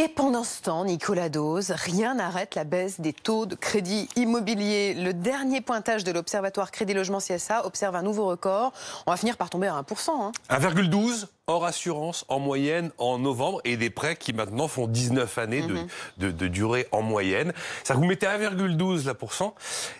Et pendant ce temps, Nicolas Dose, rien n'arrête la baisse des taux de crédit immobilier. Le dernier pointage de l'Observatoire Crédit Logement CSA observe un nouveau record. On va finir par tomber à 1%. 1,12 hein. hors assurance en moyenne en novembre et des prêts qui maintenant font 19 années de, mhm. de, de durée en moyenne. Ça vous mettez 1,12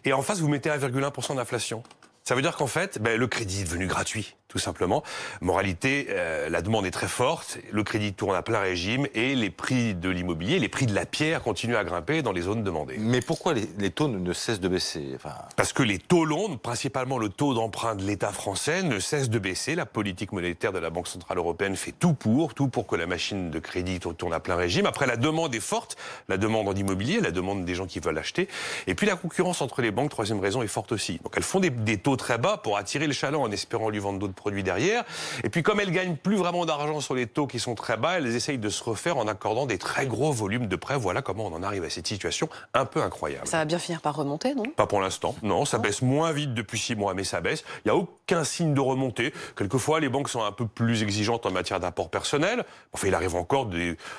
et en face vous mettez 1,1% d'inflation. Ça veut dire qu'en fait, ben, le crédit est devenu gratuit tout simplement. Moralité, euh, la demande est très forte, le crédit tourne à plein régime et les prix de l'immobilier, les prix de la pierre continuent à grimper dans les zones demandées. Mais pourquoi les, taux ne cessent de baisser Parce que les taux longs, principalement le taux d'emprunt de l'État français, ne cessent de baisser. La politique monétaire de la Banque Centrale Européenne fait tout pour, tout pour que la machine de crédit tourne à plein régime. Après, la demande est forte, la demande en immobilier, la demande des gens qui veulent acheter. Et puis la concurrence entre les banques, troisième raison, est forte aussi. Donc elles font des, taux très bas pour attirer le chaland en espérant lui vendre d'autres produit derrière. Et puis comme elles gagnent plus vraiment d'argent sur les taux qui sont très bas, elles essayent de se refaire en accordant des très gros volumes de prêts. Voilà comment on en arrive à cette situation un peu incroyable. Ça va bien finir par remonter, non Pas pour l'instant. Non, ça baisse moins vite depuis six mois, mais ça baisse. Il n'y a aucun signe de remontée. Quelquefois, les banques sont un peu plus exigeantes en matière d'apport personnel. Enfin, il arrive encore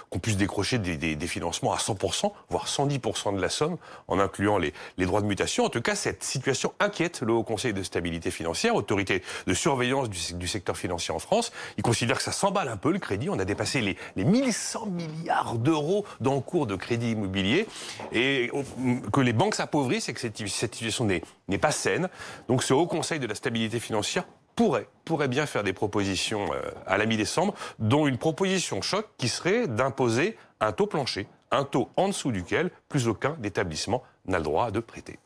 qu'on puisse décrocher des, financements à 100%, voire 110% de la somme, en incluant les, les droits de mutation. En tout cas, cette situation inquiète le Haut Conseil de stabilité financière, autorité de surveillance du, secteur financier en France. Ils considèrent que ça s'emballe un peu le crédit. On a dépassé les, les 1100 milliards d'euros d'encours de crédit immobilier et que les banques s'appauvrissent et que cette, situation n'est pas saine. Donc ce Haut Conseil de la stabilité financière pourrait, pourrait bien faire des propositions euh, à la mi-décembre, dont une proposition choc qui serait d'imposer un taux plancher, un taux en dessous duquel plus aucun établissement n'a le droit de prêter.